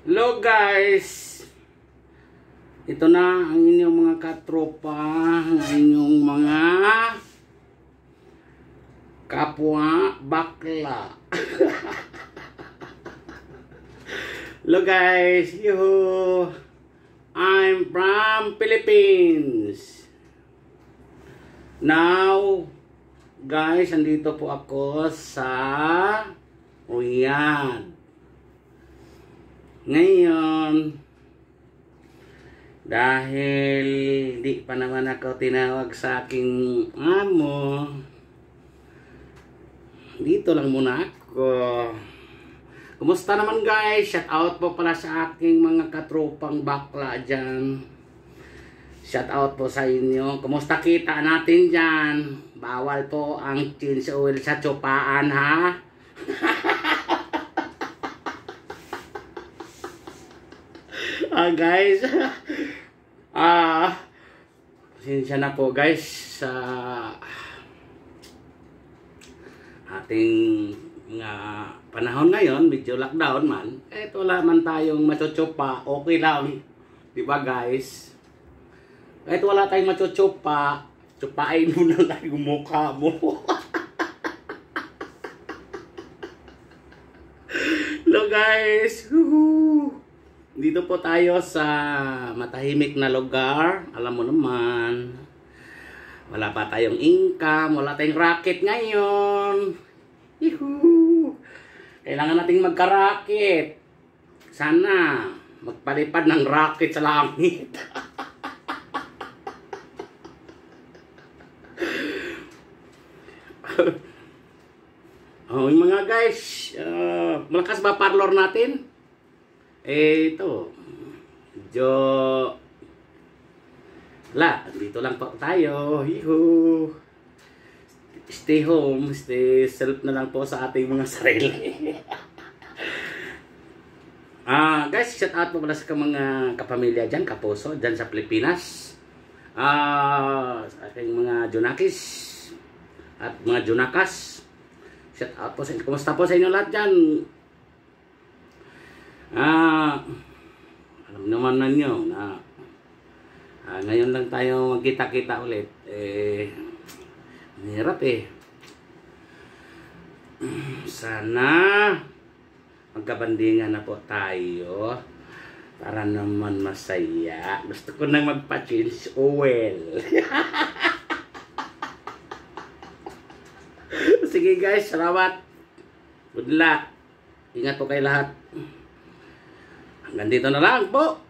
Hello guys! Ito na ang inyong mga katropa, ang inyong mga kapwa bakla. Hello guys! Yuhu! I'm from Philippines. Now, guys, andito po ako sa Riyadh. Ngayon, dahil di pa naman ako tinawag sa aking amo, dito lang muna ako. Kumusta naman guys? Shout out po pala sa aking mga katropang bakla dyan. Shout out po sa inyo. Kumusta kita natin dyan? Bawal po ang chin oil sa tsupaan ha. uh, guys. Ah, uh, pasensya na po guys sa ating mga uh, panahon ngayon, medyo lockdown man. Eh, wala man tayong machochopa, okay lang. 'Di ba guys? Kahit wala tayong machochopa, chupain mo na lang yung mukha mo. Lo guys! Woohoo! Dito po tayo sa matahimik na lugar. Alam mo naman, wala pa tayong income, wala tayong racket ngayon. Yuhu! Kailangan nating magka-racket. Sana magpalipad ng racket sa langit. oh, mga guys, uh, malakas ba parlor natin? Eh, ito. Jo... La, dito lang po tayo. Hiho. Stay home, stay self na lang po sa ating mga sarili. Ah, guys, shout out po pala sa mga kapamilya diyan, kaposo, diyan sa Pilipinas. Ah, sa aking mga Junakis at mga Junakas. Shout out po sa inyo. Kumusta po sa inyo lahat diyan? naman ninyo na ah, ngayon lang tayo magkita-kita ulit. Eh, hirap eh. Sana magkabandingan na po tayo para naman masaya. Gusto ko nang magpa-change oil. Oh, Sige guys, salamat. Good luck. Ingat po kay lahat. Hanggang dito na lang po.